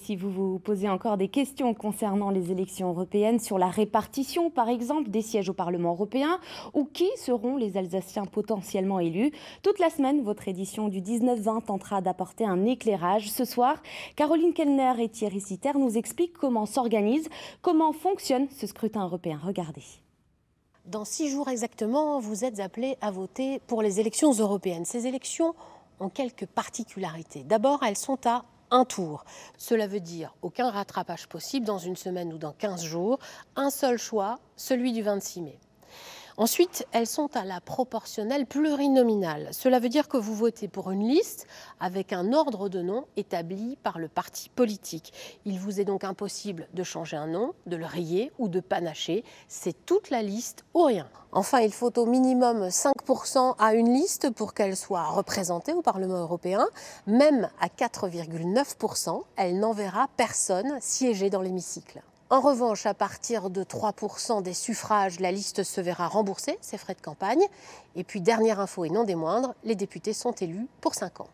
Si vous vous posez encore des questions concernant les élections européennes sur la répartition, par exemple, des sièges au Parlement européen ou qui seront les Alsaciens potentiellement élus, toute la semaine, votre édition du 19-20 tentera d'apporter un éclairage. Ce soir, Caroline Kellner et Thierry Citer nous expliquent comment s'organise, comment fonctionne ce scrutin européen. Regardez. Dans six jours exactement, vous êtes appelés à voter pour les élections européennes. Ces élections ont quelques particularités. D'abord, elles sont à un tour. Cela veut dire aucun rattrapage possible dans une semaine ou dans 15 jours, un seul choix, celui du 26 mai. Ensuite, elles sont à la proportionnelle plurinominale. Cela veut dire que vous votez pour une liste avec un ordre de nom établi par le parti politique. Il vous est donc impossible de changer un nom, de le rayer ou de panacher. C'est toute la liste ou rien. Enfin, il faut au minimum 5% à une liste pour qu'elle soit représentée au Parlement européen. Même à 4,9%, elle n'enverra personne siéger dans l'hémicycle. En revanche, à partir de 3% des suffrages, la liste se verra remboursée, ses frais de campagne. Et puis, dernière info et non des moindres, les députés sont élus pour 5 ans.